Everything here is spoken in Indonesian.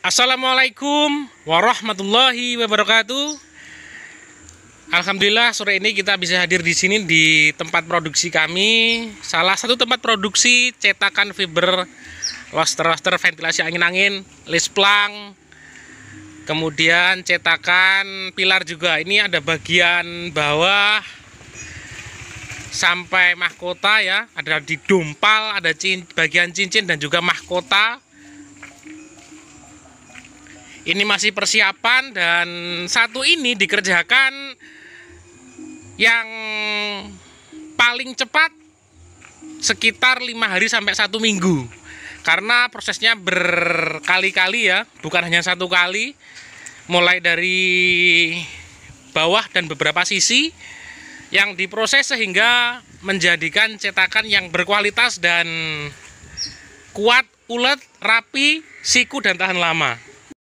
Assalamualaikum warahmatullahi wabarakatuh. Alhamdulillah sore ini kita bisa hadir di sini di tempat produksi kami, salah satu tempat produksi cetakan fiber roster-roster ventilasi angin-angin, lisplang, kemudian cetakan pilar juga. Ini ada bagian bawah sampai mahkota ya, ada di dompal, ada cin bagian cincin dan juga mahkota ini masih persiapan dan satu ini dikerjakan yang paling cepat sekitar lima hari sampai satu minggu karena prosesnya berkali-kali ya bukan hanya satu kali mulai dari bawah dan beberapa sisi yang diproses sehingga menjadikan cetakan yang berkualitas dan kuat, ulet, rapi, siku dan tahan lama.